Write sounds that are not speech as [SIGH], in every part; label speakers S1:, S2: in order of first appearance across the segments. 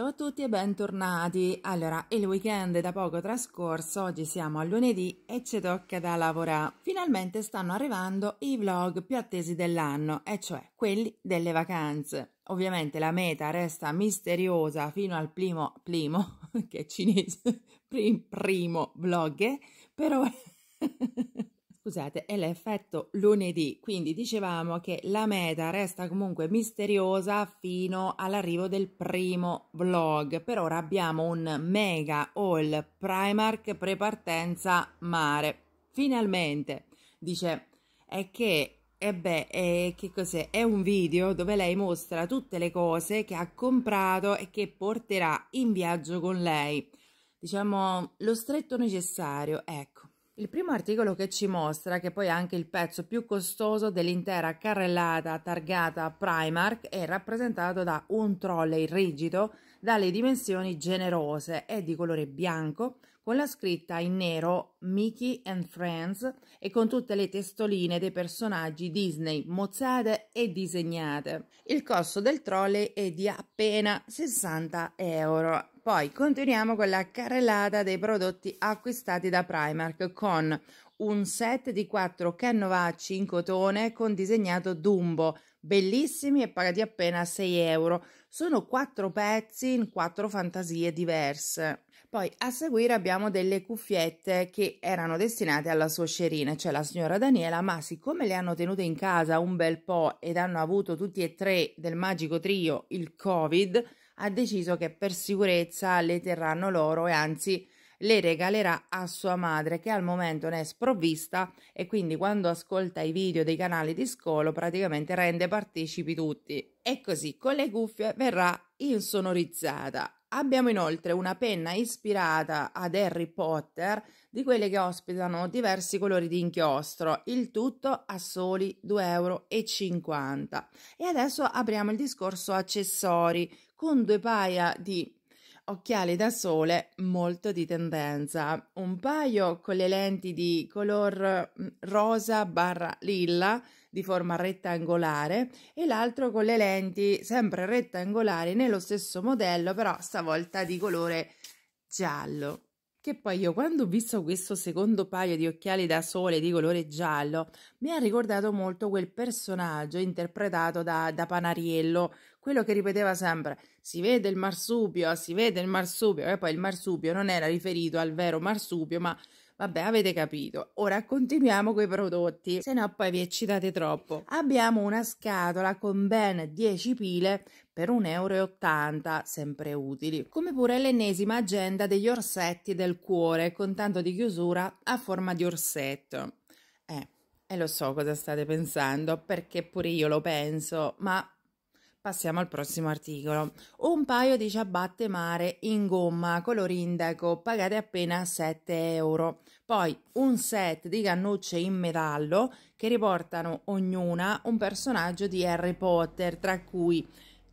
S1: Ciao a tutti e bentornati. Allora, il weekend è da poco trascorso, oggi siamo a lunedì e ci tocca da lavorare. Finalmente stanno arrivando i vlog più attesi dell'anno, e cioè quelli delle vacanze. Ovviamente la meta resta misteriosa fino al primo, primo, [LAUGHS] che è cinese, [LAUGHS] prim, primo vlog, eh? però... [LAUGHS] scusate, è l'effetto lunedì, quindi dicevamo che la meta resta comunque misteriosa fino all'arrivo del primo vlog. Per ora abbiamo un mega haul Primark prepartenza mare. Finalmente, dice, è che e beh, eh, che cos'è? È un video dove lei mostra tutte le cose che ha comprato e che porterà in viaggio con lei. Diciamo, lo stretto necessario, ecco. Il primo articolo che ci mostra che poi è anche il pezzo più costoso dell'intera carrellata targata Primark è rappresentato da un trolley rigido dalle dimensioni generose e di colore bianco con la scritta in nero Mickey and Friends e con tutte le testoline dei personaggi Disney mozzate e disegnate. Il costo del trolley è di appena 60 euro poi continuiamo con la carrellata dei prodotti acquistati da Primark con un set di quattro canovacci in cotone con disegnato Dumbo, bellissimi e pagati appena 6 euro. Sono quattro pezzi in quattro fantasie diverse. Poi a seguire abbiamo delle cuffiette che erano destinate alla suocerina, cioè la signora Daniela, ma siccome le hanno tenute in casa un bel po' ed hanno avuto tutti e tre del magico trio il Covid, ha deciso che per sicurezza le terranno loro e anzi le regalerà a sua madre che al momento ne è sprovvista e quindi quando ascolta i video dei canali di scolo praticamente rende partecipi tutti e così con le cuffie verrà insonorizzata Abbiamo inoltre una penna ispirata ad Harry Potter, di quelle che ospitano diversi colori di inchiostro, il tutto a soli 2,50 euro. E adesso apriamo il discorso accessori con due paia di occhiali da sole molto di tendenza, un paio con le lenti di color mm, rosa barra lilla di forma rettangolare e l'altro con le lenti sempre rettangolari nello stesso modello però stavolta di colore giallo. Che poi io quando ho visto questo secondo paio di occhiali da sole di colore giallo, mi ha ricordato molto quel personaggio interpretato da, da Panariello, quello che ripeteva sempre si vede il marsupio, si vede il marsupio, e poi il marsupio non era riferito al vero marsupio, ma Vabbè, avete capito. Ora continuiamo con i prodotti, se no poi vi eccitate troppo. Abbiamo una scatola con ben 10 pile per 1,80 euro, sempre utili, come pure l'ennesima agenda degli orsetti del cuore con tanto di chiusura a forma di orsetto. Eh, e lo so cosa state pensando, perché pure io lo penso, ma Passiamo al prossimo articolo. Un paio di ciabatte mare in gomma color indaco pagate appena 7 euro. Poi un set di cannucce in metallo che riportano ognuna un personaggio di Harry Potter, tra cui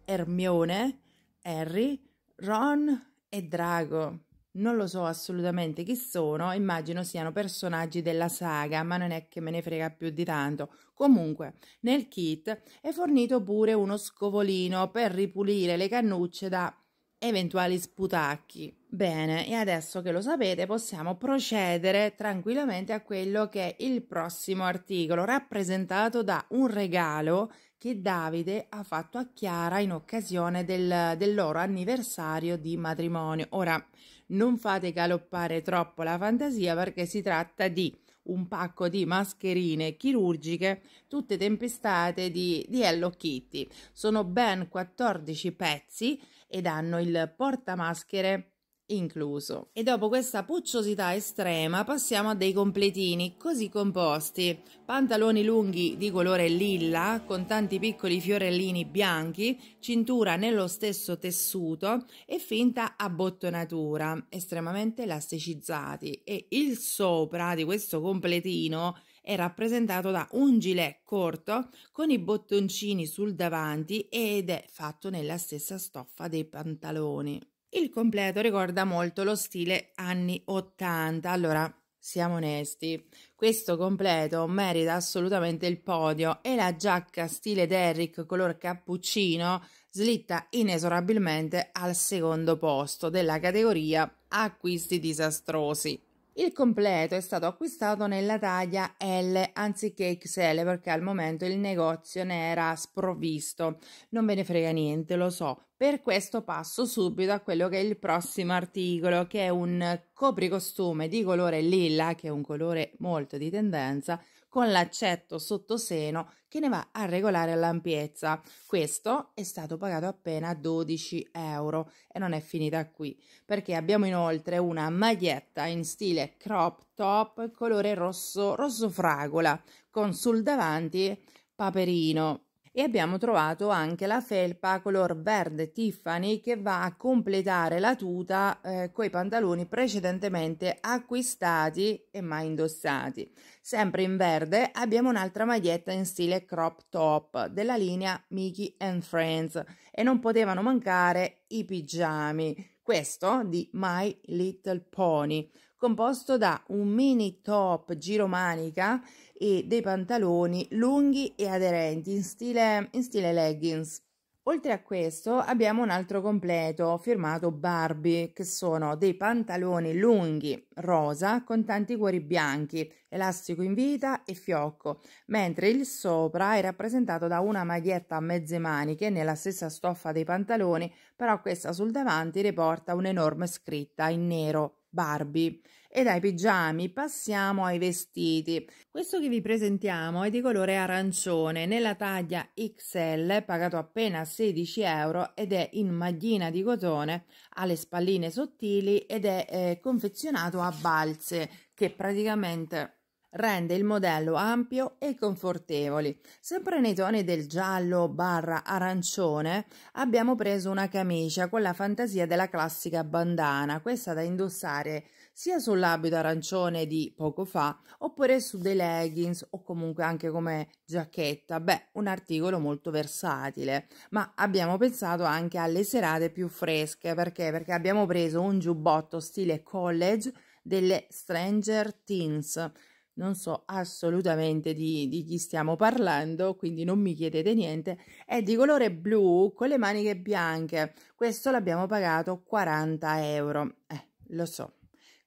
S1: Ermione, Harry, Ron e Drago. Non lo so assolutamente chi sono, immagino siano personaggi della saga, ma non è che me ne frega più di tanto. Comunque, nel kit è fornito pure uno scovolino per ripulire le cannucce da eventuali sputacchi. Bene, e adesso che lo sapete possiamo procedere tranquillamente a quello che è il prossimo articolo, rappresentato da un regalo che Davide ha fatto a Chiara in occasione del, del loro anniversario di matrimonio. Ora, non fate galoppare troppo la fantasia perché si tratta di un pacco di mascherine chirurgiche tutte tempestate di, di Hello Kitty. Sono ben 14 pezzi ed hanno il portamaschere incluso. E dopo questa pucciosità estrema passiamo a dei completini così composti. Pantaloni lunghi di colore lilla con tanti piccoli fiorellini bianchi, cintura nello stesso tessuto e finta abbottonatura, estremamente elasticizzati e il sopra di questo completino è rappresentato da un gilet corto con i bottoncini sul davanti ed è fatto nella stessa stoffa dei pantaloni. Il completo ricorda molto lo stile anni 80. Allora, siamo onesti, questo completo merita assolutamente il podio e la giacca stile Derrick color cappuccino slitta inesorabilmente al secondo posto della categoria acquisti disastrosi. Il completo è stato acquistato nella taglia L anziché XL perché al momento il negozio ne era sprovvisto. Non ve ne frega niente, lo so. Per questo passo subito a quello che è il prossimo articolo, che è un copricostume di colore lilla, che è un colore molto di tendenza, con l'accetto sottoseno che ne va a regolare l'ampiezza. Questo è stato pagato appena 12 euro e non è finita qui perché abbiamo inoltre una maglietta in stile crop top colore rosso, rosso fragola con sul davanti paperino e abbiamo trovato anche la felpa color verde Tiffany che va a completare la tuta eh, coi pantaloni precedentemente acquistati e mai indossati. Sempre in verde abbiamo un'altra maglietta in stile crop top della linea Mickey and Friends e non potevano mancare i pigiami, questo di My Little Pony composto da un mini top giro manica e dei pantaloni lunghi e aderenti in stile, in stile leggings. Oltre a questo abbiamo un altro completo firmato Barbie, che sono dei pantaloni lunghi rosa con tanti cuori bianchi, elastico in vita e fiocco, mentre il sopra è rappresentato da una maglietta a mezze maniche nella stessa stoffa dei pantaloni, però questa sul davanti riporta un'enorme scritta in nero. Barbie. E dai pigiami passiamo ai vestiti. Questo che vi presentiamo è di colore arancione nella taglia XL, pagato appena 16 euro ed è in maglina di cotone, ha le spalline sottili ed è eh, confezionato a balze che praticamente rende il modello ampio e confortevole. Sempre nei toni del giallo barra arancione abbiamo preso una camicia con la fantasia della classica bandana, questa da indossare sia sull'abito arancione di poco fa oppure su dei leggings o comunque anche come giacchetta. Beh, un articolo molto versatile, ma abbiamo pensato anche alle serate più fresche perché? Perché abbiamo preso un giubbotto stile college delle Stranger Teens non so assolutamente di, di, chi stiamo parlando, quindi non mi chiedete niente, è di colore blu con le maniche bianche, questo l'abbiamo pagato 40 euro, eh, lo so,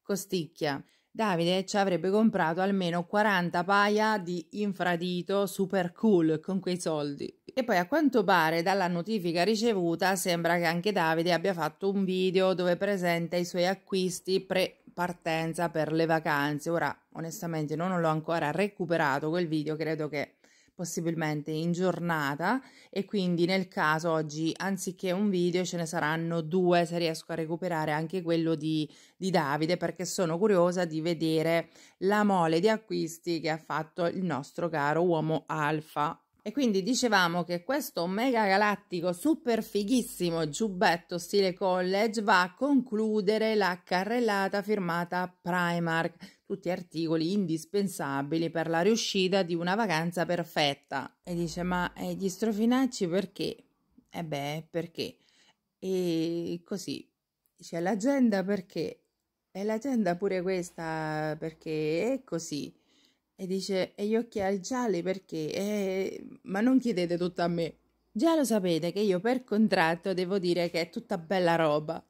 S1: costicchia. Davide ci avrebbe comprato almeno 40 paia di infradito super cool con quei soldi. E poi a quanto pare dalla notifica ricevuta sembra che anche Davide abbia fatto un video dove presenta i suoi acquisti pre partenza per le vacanze. Ora, onestamente, non l'ho ancora recuperato quel video, credo che possibilmente in giornata e quindi nel caso oggi anziché un video ce ne saranno due se riesco a recuperare anche quello di, di Davide perché sono curiosa di vedere la mole di acquisti che ha fatto il nostro caro uomo alfa e quindi dicevamo che questo mega galattico super fighissimo giubbetto stile college va a concludere la carrellata firmata Primark, tutti articoli indispensabili per la riuscita di una vacanza perfetta. E dice ma eh, gli strofinacci perché? E eh beh perché? E così c'è l'agenda perché? E l'agenda pure questa perché è così e dice e gli occhiali gialli perché? Eh, ma non chiedete tutto a me. Già lo sapete che io per contratto devo dire che è tutta bella roba.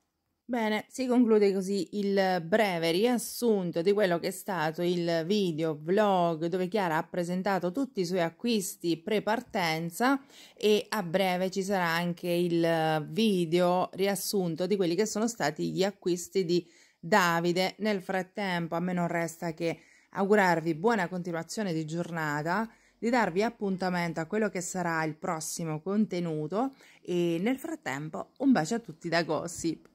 S1: Bene, si conclude così il breve riassunto di quello che è stato il video vlog dove Chiara ha presentato tutti i suoi acquisti pre-partenza e a breve ci sarà anche il video riassunto di quelli che sono stati gli acquisti di Davide. Nel frattempo a me non resta che augurarvi buona continuazione di giornata, di darvi appuntamento a quello che sarà il prossimo contenuto e nel frattempo un bacio a tutti da Gossip.